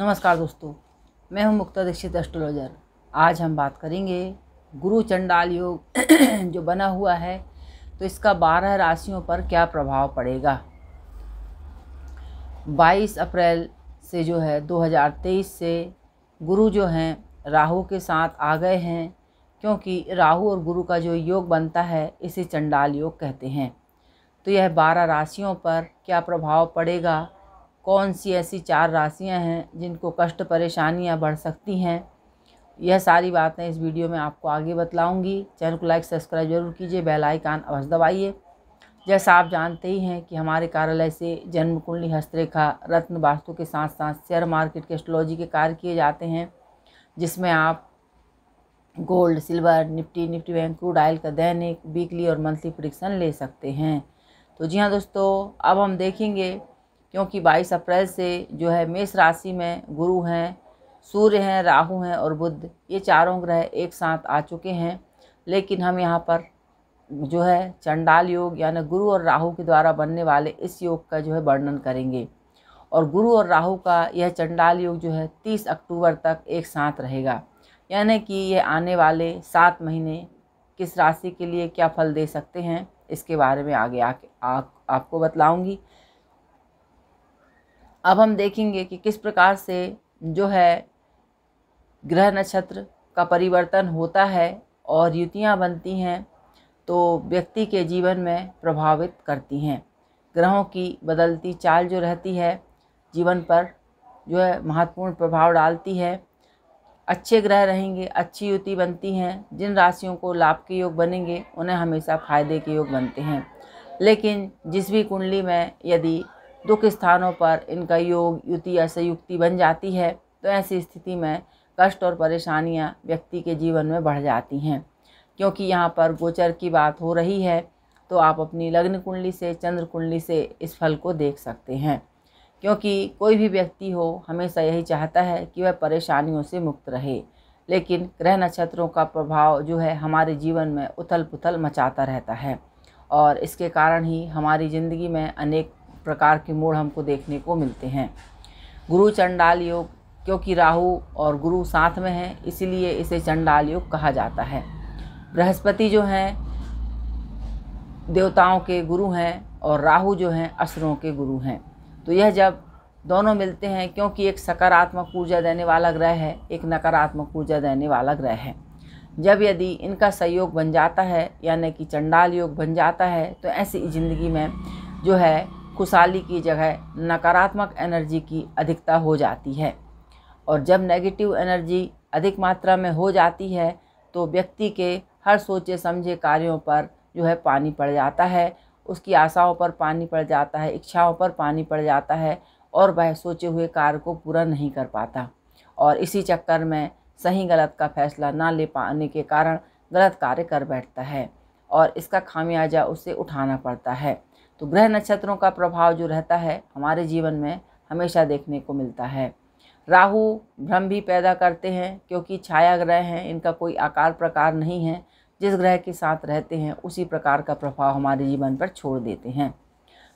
नमस्कार दोस्तों मैं हूं मुक्ता दीक्षित एस्ट्रोलॉजर आज हम बात करेंगे गुरु चंडाल योग जो बना हुआ है तो इसका बारह राशियों पर क्या प्रभाव पड़ेगा 22 अप्रैल से जो है 2023 से गुरु जो हैं राहु के साथ आ गए हैं क्योंकि राहु और गुरु का जो योग बनता है इसे चंडाल योग कहते हैं तो यह बारह राशियों पर क्या प्रभाव पड़ेगा कौन सी ऐसी चार राशियां हैं जिनको कष्ट परेशानियां बढ़ सकती हैं यह सारी बातें इस वीडियो में आपको आगे बतलाऊंगी चैनल को लाइक सब्सक्राइब जरूर कीजिए बेल आइकन अवश्य दबाइए जैसा आप जानते ही हैं कि हमारे कार्यालय से जन्म कुंडली हस्तरेखा रत्न वास्तु के साथ साथ शेयर मार्केट के एस्ट्रोलॉजी के कार्य किए जाते हैं जिसमें आप gold silver Nifty Nifty bank crude oil का दैनिक वीकली और मंथली प्रिडिक्शन ले सकते हैं तो जी हाँ दोस्तों अब हम देखेंगे क्योंकि 22 अप्रैल से जो है मेष राशि में गुरु हैं सूर्य हैं राहु हैं और बुद्ध ये चारों ग्रह एक साथ आ चुके हैं लेकिन हम यहाँ पर जो है चंडाल योग यानी गुरु और राहु के द्वारा बनने वाले इस योग का जो है वर्णन करेंगे और गुरु और राहु का यह चंडाल योग जो है 30 अक्टूबर तक एक साथ रहेगा यानी कि ये आने वाले सात महीने किस राशि के लिए क्या फल दे सकते हैं इसके बारे में आगे आके आपको बतलाऊँगी अब हम देखेंगे कि किस प्रकार से जो है ग्रह नक्षत्र का परिवर्तन होता है और युतियाँ बनती हैं तो व्यक्ति के जीवन में प्रभावित करती हैं ग्रहों की बदलती चाल जो रहती है जीवन पर जो है महत्वपूर्ण प्रभाव डालती है अच्छे ग्रह रहेंगे अच्छी युति बनती हैं जिन राशियों को लाभ के योग बनेंगे उन्हें हमेशा फायदे के योग बनते हैं लेकिन जिस भी कुंडली में यदि दुख स्थानों पर इनका योग युति या संयुक्ति बन जाती है तो ऐसी स्थिति में कष्ट और परेशानियां व्यक्ति के जीवन में बढ़ जाती हैं क्योंकि यहाँ पर गोचर की बात हो रही है तो आप अपनी लग्न कुंडली से चंद्र कुंडली से इस फल को देख सकते हैं क्योंकि कोई भी व्यक्ति हो हमेशा यही चाहता है कि वह परेशानियों से मुक्त रहे लेकिन ग्रह नक्षत्रों का प्रभाव जो है हमारे जीवन में उथल पुथल मचाता रहता है और इसके कारण ही हमारी ज़िंदगी में अनेक प्रकार के मोड़ हमको देखने को मिलते हैं गुरु चंडाल योग क्योंकि राहु और गुरु साथ में हैं इसलिए इसे चंडाल योग कहा जाता है बृहस्पति जो हैं देवताओं के गुरु हैं और राहु जो हैं असुरों के गुरु हैं तो यह जब दोनों मिलते हैं क्योंकि एक सकारात्मक ऊर्जा देने वाला ग्रह है एक नकारात्मक ऊर्जा देने वाला ग्रह है जब यदि इनका सहयोग बन जाता है यानी कि चंडाल योग बन जाता है तो ऐसी ज़िंदगी में जो है खुशहाली की जगह नकारात्मक एनर्जी की अधिकता हो जाती है और जब नेगेटिव एनर्जी अधिक मात्रा में हो जाती है तो व्यक्ति के हर सोचे समझे कार्यों पर जो है पानी पड़ जाता है उसकी आशाओं पर पानी पड़ जाता है इच्छाओं पर पानी पड़ जाता है और वह सोचे हुए कार्य को पूरा नहीं कर पाता और इसी चक्कर में सही गलत का फैसला ना ले पाने के कारण गलत कार्य कर बैठता है और इसका खामियाजा उसे उठाना पड़ता है तो ग्रह नक्षत्रों का प्रभाव जो रहता है हमारे जीवन में हमेशा देखने को मिलता है राहु भ्रम भी पैदा करते हैं क्योंकि छाया ग्रह हैं इनका कोई आकार प्रकार नहीं है जिस ग्रह के साथ रहते हैं उसी प्रकार का प्रभाव हमारे जीवन पर छोड़ देते हैं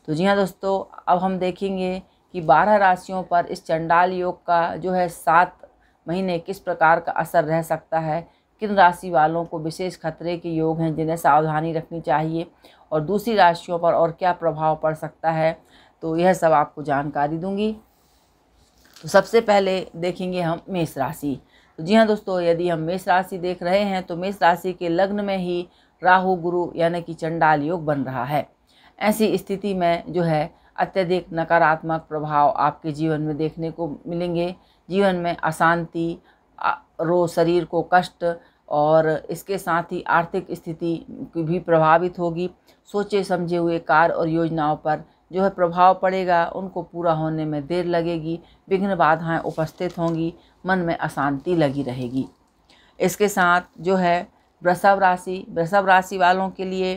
तो जी हाँ दोस्तों अब हम देखेंगे कि बारह राशियों पर इस चंडाल योग का जो है सात महीने किस प्रकार का असर रह सकता है किन राशि वालों को विशेष खतरे के योग हैं जिन्हें सावधानी रखनी चाहिए और दूसरी राशियों पर और क्या प्रभाव पड़ सकता है तो यह सब आपको जानकारी दूंगी तो सबसे पहले देखेंगे हम मेष राशि तो जी हाँ दोस्तों यदि हम मेष राशि देख रहे हैं तो मेष राशि के लग्न में ही राहु गुरु यानी कि चंडाल योग बन रहा है ऐसी स्थिति में जो है अत्यधिक नकारात्मक प्रभाव आपके जीवन में देखने को मिलेंगे जीवन में अशांति रो शरीर को कष्ट और इसके साथ ही आर्थिक स्थिति भी प्रभावित होगी सोचे समझे हुए कार्य और योजनाओं पर जो है प्रभाव पड़ेगा उनको पूरा होने में देर लगेगी विघ्न बाधाएं उपस्थित होंगी मन में अशांति लगी रहेगी इसके साथ जो है वृषभ राशि वृषभ राशि वालों के लिए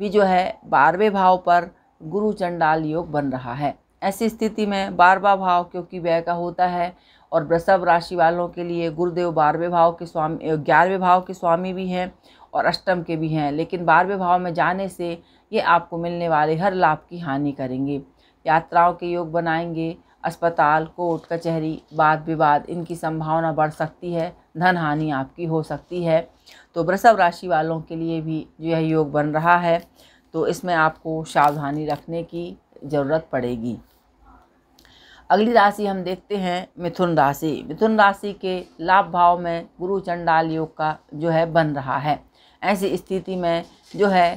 भी जो है बारहवें भाव पर गुरु चंडाल योग बन रहा है ऐसी स्थिति में बारवा भाव क्योंकि व्यय का होता है और वृषभ राशि वालों के लिए गुरुदेव बारहवें भाव के स्वामी ग्यारहवें भाव के स्वामी भी हैं और अष्टम के भी हैं लेकिन बारहवें भाव में जाने से ये आपको मिलने वाले हर लाभ की हानि करेंगे यात्राओं के योग बनाएंगे अस्पताल कोर्ट कचहरी वाद विवाद इनकी संभावना बढ़ सकती है धन हानि आपकी हो सकती है तो वृषभ राशि वालों के लिए भी जो यह योग बन रहा है तो इसमें आपको सावधानी रखने की ज़रूरत पड़ेगी अगली राशि हम देखते हैं मिथुन राशि मिथुन राशि के लाभ भाव में गुरु चंडाल योग का जो है बन रहा है ऐसी स्थिति में जो है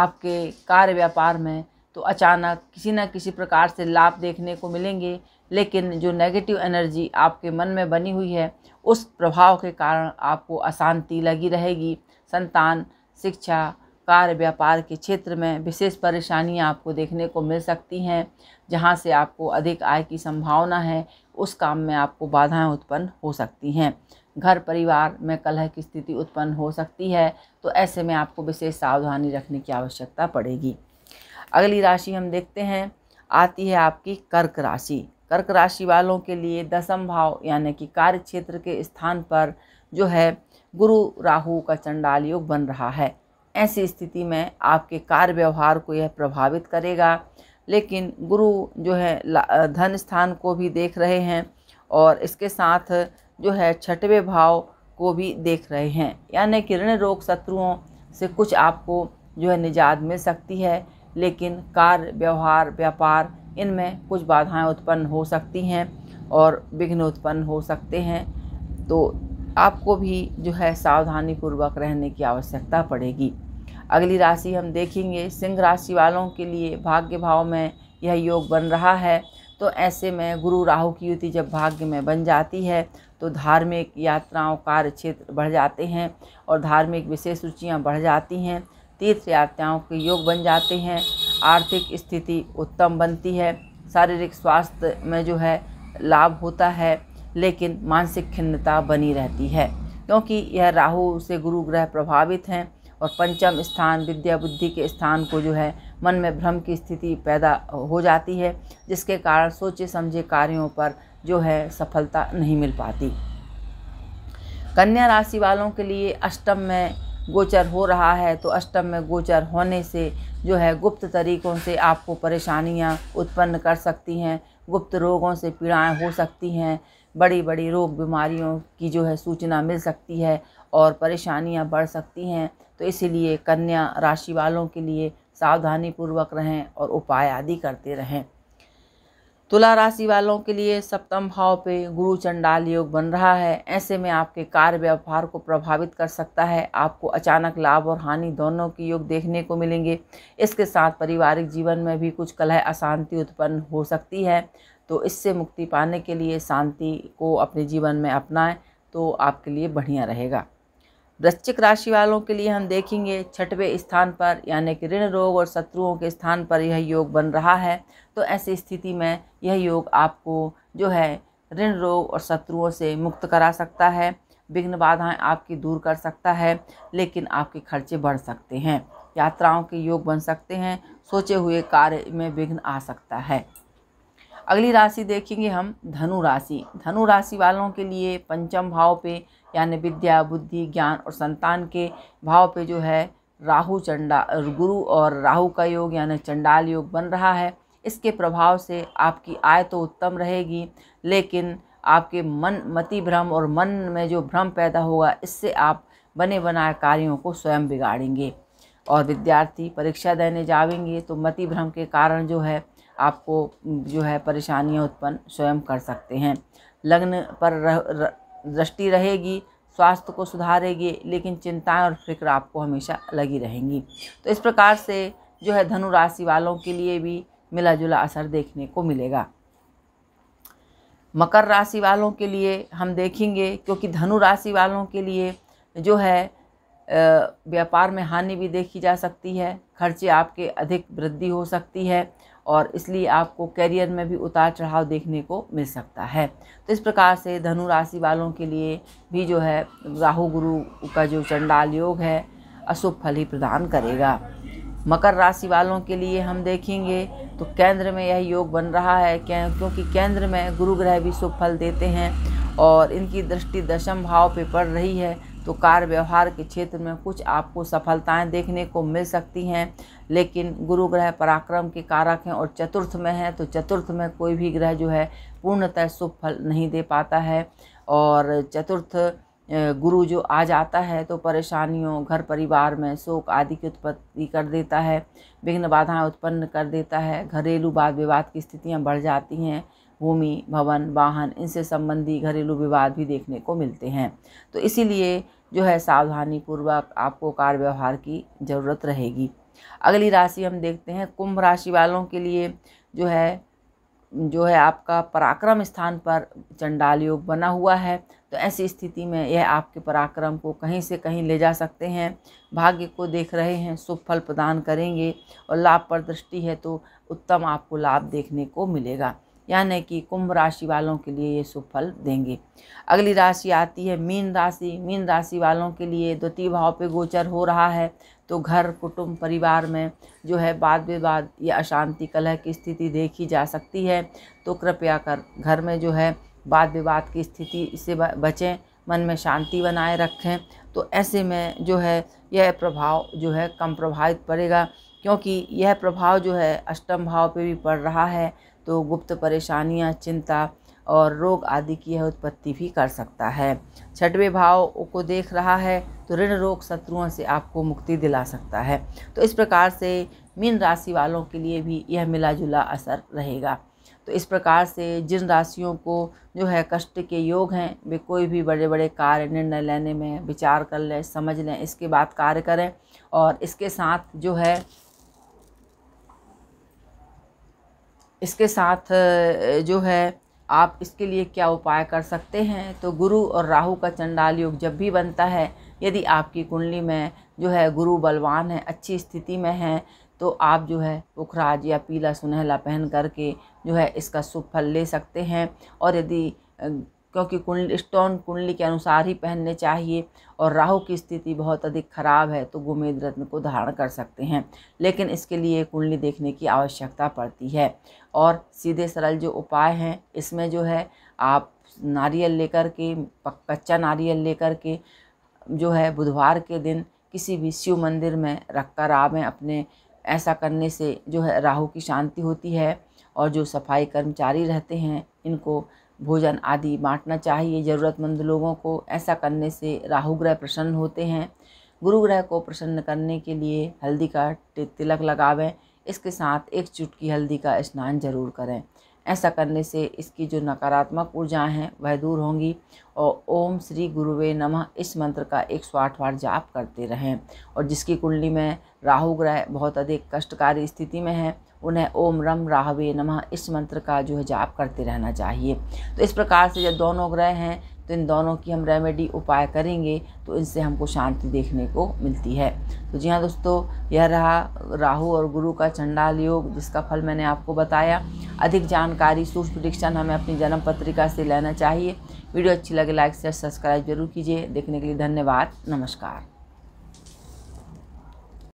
आपके कार्य व्यापार में तो अचानक किसी न किसी प्रकार से लाभ देखने को मिलेंगे लेकिन जो नेगेटिव एनर्जी आपके मन में बनी हुई है उस प्रभाव के कारण आपको अशांति लगी रहेगी संतान शिक्षा कार व्यापार के क्षेत्र में विशेष परेशानियां आपको देखने को मिल सकती हैं जहां से आपको अधिक आय की संभावना है उस काम में आपको बाधाएं उत्पन्न हो सकती हैं घर परिवार में कलह की स्थिति उत्पन्न हो सकती है तो ऐसे में आपको विशेष सावधानी रखने की आवश्यकता पड़ेगी अगली राशि हम देखते हैं आती है आपकी कर्क राशि कर्क राशि वालों के लिए दसम भाव यानी कि कार्य क्षेत्र के स्थान पर जो है गुरु राहु का चंडाल योग बन रहा है ऐसी स्थिति में आपके कार्य व्यवहार को यह प्रभावित करेगा लेकिन गुरु जो है धन स्थान को भी देख रहे हैं और इसके साथ जो है छठवें भाव को भी देख रहे हैं यानी किरण रोग शत्रुओं से कुछ आपको जो है निजात मिल सकती है लेकिन कार्य व्यवहार व्यापार इनमें कुछ बाधाएं उत्पन्न हो सकती हैं और विघ्न उत्पन्न हो सकते हैं तो आपको भी जो है सावधानी पूर्वक रहने की आवश्यकता पड़ेगी अगली राशि हम देखेंगे सिंह राशि वालों के लिए भाग्य भाव में यह योग बन रहा है तो ऐसे में गुरु राहु की युति जब भाग्य में बन जाती है तो धार्मिक यात्राओं कार्य क्षेत्र बढ़ जाते हैं और धार्मिक विशेष रुचियाँ बढ़ जाती हैं तीर्थ यात्राओं के योग बन जाते हैं आर्थिक स्थिति उत्तम बनती है शारीरिक स्वास्थ्य में जो है लाभ होता है लेकिन मानसिक खिन्नता बनी रहती है क्योंकि यह राहु से गुरु ग्रह प्रभावित हैं और पंचम स्थान विद्या बुद्धि के स्थान को जो है मन में भ्रम की स्थिति पैदा हो जाती है जिसके कारण सोचे समझे कार्यों पर जो है सफलता नहीं मिल पाती कन्या राशि वालों के लिए अष्टम में गोचर हो रहा है तो अष्टम में गोचर होने से जो है गुप्त तरीक़ों से आपको परेशानियां उत्पन्न कर सकती हैं गुप्त रोगों से पीड़ाएं हो सकती हैं बड़ी बड़ी रोग बीमारियों की जो है सूचना मिल सकती है और परेशानियां बढ़ सकती हैं तो इसीलिए कन्या राशि वालों के लिए सावधानी पूर्वक रहें और उपाय आदि करते रहें तुला राशि वालों के लिए सप्तम भाव पे गुरु चंडाल योग बन रहा है ऐसे में आपके कार्य व्यवहार को प्रभावित कर सकता है आपको अचानक लाभ और हानि दोनों के योग देखने को मिलेंगे इसके साथ पारिवारिक जीवन में भी कुछ कलह अशांति उत्पन्न हो सकती है तो इससे मुक्ति पाने के लिए शांति को अपने जीवन में अपनाएं तो आपके लिए बढ़िया रहेगा वृश्चिक राशि वालों के लिए हम देखेंगे छठवें स्थान पर यानी कि ऋण रोग और शत्रुओं के स्थान पर यह योग बन रहा है तो ऐसी स्थिति में यह योग आपको जो है ऋण रोग और शत्रुओं से मुक्त करा सकता है विघ्न बाधाएं आपकी दूर कर सकता है लेकिन आपके खर्चे बढ़ सकते हैं यात्राओं के योग बन सकते हैं सोचे हुए कार्य में विघ्न आ सकता है अगली राशि देखेंगे हम धनु राशि धनु राशि वालों के लिए पंचम भाव पे यानी विद्या बुद्धि ज्ञान और संतान के भाव पे जो है राहु चंडा गुरु और राहु का योग यानी चंडाल योग बन रहा है इसके प्रभाव से आपकी आय तो उत्तम रहेगी लेकिन आपके मन मति भ्रम और मन में जो भ्रम पैदा होगा इससे आप बने बनाए कार्यों को स्वयं बिगाड़ेंगे और विद्यार्थी परीक्षा देने जावेंगे तो मति भ्रम के कारण जो है आपको जो है परेशानियां उत्पन्न स्वयं कर सकते हैं लग्न पर दृष्टि रह, रह, रहेगी स्वास्थ्य को सुधारेगी लेकिन चिंताएं और फिक्र आपको हमेशा लगी रहेंगी तो इस प्रकार से जो है धनु राशि वालों के लिए भी मिला जुला असर देखने को मिलेगा मकर राशि वालों के लिए हम देखेंगे क्योंकि धनु राशि वालों के लिए जो है व्यापार में हानि भी देखी जा सकती है खर्चे आपके अधिक वृद्धि हो सकती है और इसलिए आपको कैरियर में भी उतार चढ़ाव देखने को मिल सकता है तो इस प्रकार से धनु राशि वालों के लिए भी जो है राहु गुरु का जो चंडाल योग है अशुभ फल ही प्रदान करेगा मकर राशि वालों के लिए हम देखेंगे तो केंद्र में यह योग बन रहा है क्योंकि केंद्र में गुरु ग्रह भी शुभ फल देते हैं और इनकी दृष्टि दशम भाव पे पड़ रही है तो कार्य व्यवहार के क्षेत्र में कुछ आपको सफलताएं देखने को मिल सकती हैं लेकिन गुरु ग्रह पराक्रम के कारक हैं और चतुर्थ में हैं तो चतुर्थ में कोई भी ग्रह जो है पूर्णतः शुभ फल नहीं दे पाता है और चतुर्थ गुरु जो आ जाता है तो परेशानियों घर परिवार में शोक आदि की उत्पत्ति कर देता है विघ्न बाधाएं उत्पन्न कर देता है घरेलू वाद विवाद की स्थितियां बढ़ जाती हैं भूमि भवन वाहन इनसे संबंधी घरेलू विवाद भी देखने को मिलते हैं तो इसीलिए जो है सावधानी पूर्वक आपको कार व्यवहार की ज़रूरत रहेगी अगली राशि हम देखते हैं कुंभ राशि वालों के लिए जो है जो है आपका पराक्रम स्थान पर चंडाल योग बना हुआ है तो ऐसी स्थिति में यह आपके पराक्रम को कहीं से कहीं ले जा सकते हैं भाग्य को देख रहे हैं शुभ फल प्रदान करेंगे और लाभ पर दृष्टि है तो उत्तम आपको लाभ देखने को मिलेगा यानी कि कुंभ राशि वालों के लिए ये सुफल देंगे अगली राशि आती है मीन राशि मीन राशि वालों के लिए द्वितीय भाव पे गोचर हो रहा है तो घर कुटुंब परिवार में जो है वाद विवाद या अशांति कलह की स्थिति देखी जा सकती है तो कृपया कर घर में जो है वाद विवाद की स्थिति से बचें मन में शांति बनाए रखें तो ऐसे में जो है यह प्रभाव जो है कम प्रभावित पड़ेगा क्योंकि यह प्रभाव जो है अष्टम भाव पे भी पड़ रहा है तो गुप्त परेशानियां, चिंता और रोग आदि की यह उत्पत्ति भी कर सकता है छठवें भाव को देख रहा है तो ऋण रोग शत्रुओं से आपको मुक्ति दिला सकता है तो इस प्रकार से मीन राशि वालों के लिए भी यह मिला जुला असर रहेगा तो इस प्रकार से जिन राशियों को जो है कष्ट के योग हैं वे कोई भी बड़े बड़े कार्य निर्णय लेने में विचार कर लें समझ लें इसके बाद कार्य करें और इसके साथ जो है इसके साथ जो है आप इसके लिए क्या उपाय कर सकते हैं तो गुरु और राहु का चंडाल योग जब भी बनता है यदि आपकी कुंडली में जो है गुरु बलवान है अच्छी स्थिति में है तो आप जो है पुखराज या पीला सुनहला पहन करके जो है इसका शुभ फल ले सकते हैं और यदि क्योंकि कुंडली स्टोन कुंडली के अनुसार ही पहनने चाहिए और राहु की स्थिति बहुत अधिक खराब है तो गुमेद रत्न को धारण कर सकते हैं लेकिन इसके लिए कुंडली देखने की आवश्यकता पड़ती है और सीधे सरल जो उपाय हैं इसमें जो है आप नारियल लेकर के कच्चा नारियल लेकर के जो है बुधवार के दिन किसी भी शिव मंदिर में रखकर आवें अपने ऐसा करने से जो है राहु की शांति होती है और जो सफाई कर्मचारी रहते हैं इनको भोजन आदि बांटना चाहिए ज़रूरतमंद लोगों को ऐसा करने से राहु ग्रह प्रसन्न होते हैं गुरु ग्रह को प्रसन्न करने के लिए हल्दी का तिलक लगावें इसके साथ एक चुटकी हल्दी का स्नान जरूर करें ऐसा करने से इसकी जो नकारात्मक ऊर्जाएं हैं वह दूर होंगी और ओम श्री गुरुवे नमः इस मंत्र का एक सौ आठ बार जाप करते रहें और जिसकी कुंडली में राहु ग्रह बहुत अधिक कष्टकारी स्थिति में है उन्हें ओम रम राहवे नमः इस मंत्र का जो है जाप करते रहना चाहिए तो इस प्रकार से जब दोनों ग्रह हैं तो इन दोनों की हम रेमेडी उपाय करेंगे तो इनसे हमको शांति देखने को मिलती है तो जी हाँ दोस्तों यह रहा राहु और गुरु का चंडाल योग जिसका फल मैंने आपको बताया अधिक जानकारी सूक्ष्म प्रडिक्शन हमें अपनी जन्म पत्रिका से लेना चाहिए वीडियो अच्छी लगे लाइक शेयर सब्सक्राइब जरूर कीजिए देखने के लिए धन्यवाद नमस्कार